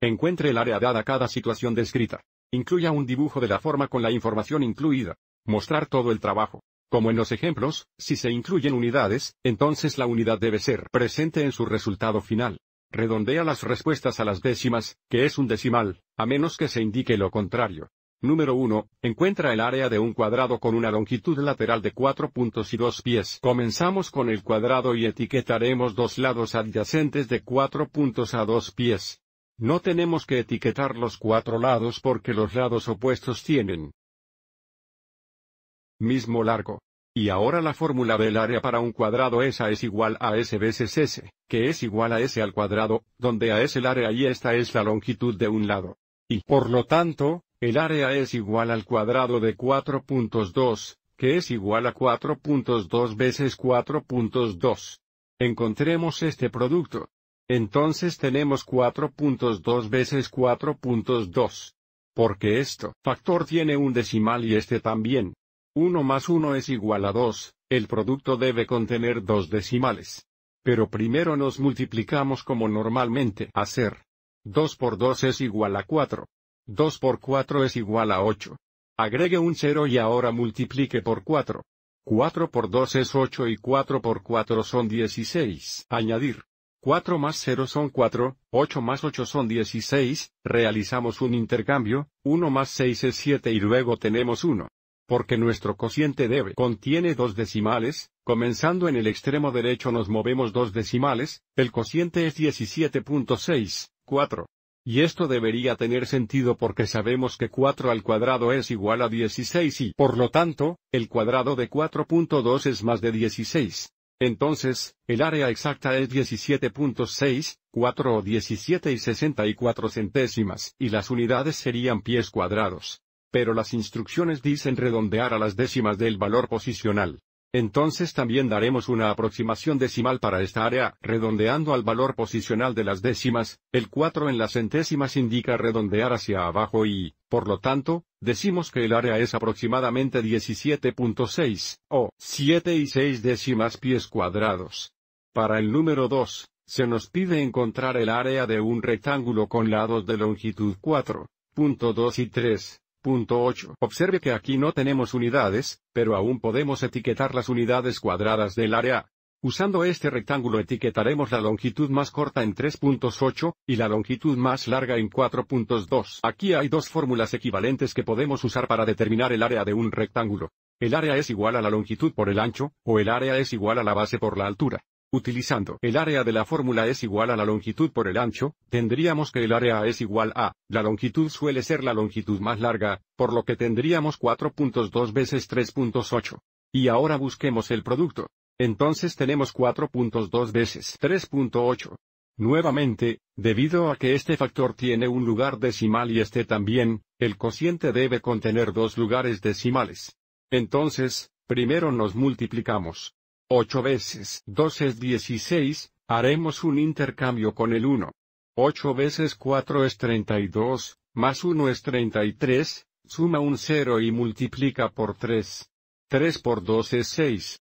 Encuentre el área dada a cada situación descrita. Incluya un dibujo de la forma con la información incluida. Mostrar todo el trabajo. Como en los ejemplos, si se incluyen unidades, entonces la unidad debe ser presente en su resultado final. Redondea las respuestas a las décimas, que es un decimal, a menos que se indique lo contrario. Número 1. Encuentra el área de un cuadrado con una longitud lateral de 4 puntos y 2 pies. Comenzamos con el cuadrado y etiquetaremos dos lados adyacentes de 4 puntos a 2 pies. No tenemos que etiquetar los cuatro lados porque los lados opuestos tienen mismo largo. Y ahora la fórmula del área para un cuadrado es A es igual a S veces S, que es igual a S al cuadrado, donde A es el área y esta es la longitud de un lado. Y por lo tanto, el área es igual al cuadrado de 4.2, que es igual a 4.2 veces 4.2. Encontremos este producto. Entonces tenemos 4.2 veces 4.2. Porque esto factor tiene un decimal y este también. 1 más 1 es igual a 2, el producto debe contener dos decimales. Pero primero nos multiplicamos como normalmente hacer. 2 por 2 es igual a 4. 2 por 4 es igual a 8. Agregue un 0 y ahora multiplique por 4. 4 por 2 es 8 y 4 por 4 son 16. Añadir. 4 más 0 son 4, 8 más 8 son 16, realizamos un intercambio, 1 más 6 es 7 y luego tenemos 1. Porque nuestro cociente debe contiene dos decimales, comenzando en el extremo derecho nos movemos dos decimales, el cociente es 17.6, 4. Y esto debería tener sentido porque sabemos que 4 al cuadrado es igual a 16 y, por lo tanto, el cuadrado de 4.2 es más de 16. Entonces, el área exacta es 17.6, 4 o 17 y 64 centésimas, y las unidades serían pies cuadrados. Pero las instrucciones dicen redondear a las décimas del valor posicional. Entonces también daremos una aproximación decimal para esta área, redondeando al valor posicional de las décimas, el 4 en las centésimas indica redondear hacia abajo y, por lo tanto, decimos que el área es aproximadamente 17.6, o 7 y 6 décimas pies cuadrados. Para el número 2, se nos pide encontrar el área de un rectángulo con lados de longitud 4.2 y 3, Observe que aquí no tenemos unidades, pero aún podemos etiquetar las unidades cuadradas del área. Usando este rectángulo etiquetaremos la longitud más corta en 3.8, y la longitud más larga en 4.2. Aquí hay dos fórmulas equivalentes que podemos usar para determinar el área de un rectángulo. El área es igual a la longitud por el ancho, o el área es igual a la base por la altura. Utilizando el área de la fórmula es igual a la longitud por el ancho, tendríamos que el área es igual a, la longitud suele ser la longitud más larga, por lo que tendríamos 4.2 veces 3.8. Y ahora busquemos el producto. Entonces tenemos 4.2 veces 3.8. Nuevamente, debido a que este factor tiene un lugar decimal y este también, el cociente debe contener dos lugares decimales. Entonces, primero nos multiplicamos. 8 veces 2 es 16, haremos un intercambio con el 1. 8 veces 4 es 32, más 1 es 33, suma un 0 y multiplica por 3. 3 por 2 es 6.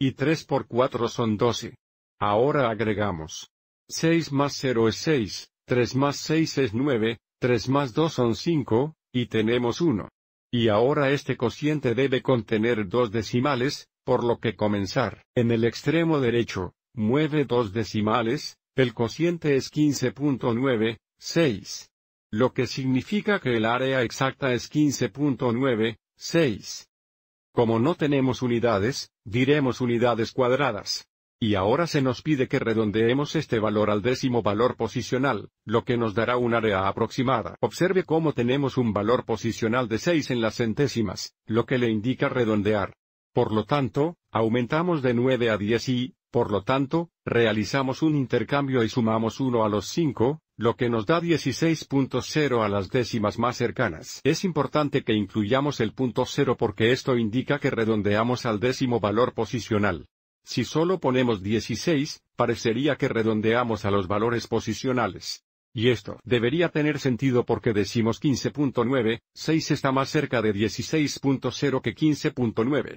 Y 3 por 4 son 12. Ahora agregamos. 6 más 0 es 6, 3 más 6 es 9, 3 más 2 son 5, y tenemos 1. Y ahora este cociente debe contener dos decimales, por lo que comenzar. En el extremo derecho, mueve dos decimales, el cociente es 15.96 Lo que significa que el área exacta es 15.96 Como no tenemos unidades, diremos unidades cuadradas. Y ahora se nos pide que redondeemos este valor al décimo valor posicional, lo que nos dará un área aproximada. Observe cómo tenemos un valor posicional de 6 en las centésimas, lo que le indica redondear. Por lo tanto, aumentamos de 9 a 10 y, por lo tanto, realizamos un intercambio y sumamos 1 a los 5, lo que nos da 16.0 a las décimas más cercanas. Es importante que incluyamos el punto 0 porque esto indica que redondeamos al décimo valor posicional. Si solo ponemos 16, parecería que redondeamos a los valores posicionales. Y esto debería tener sentido porque decimos 15.9, 6 está más cerca de 16.0 que 15.9.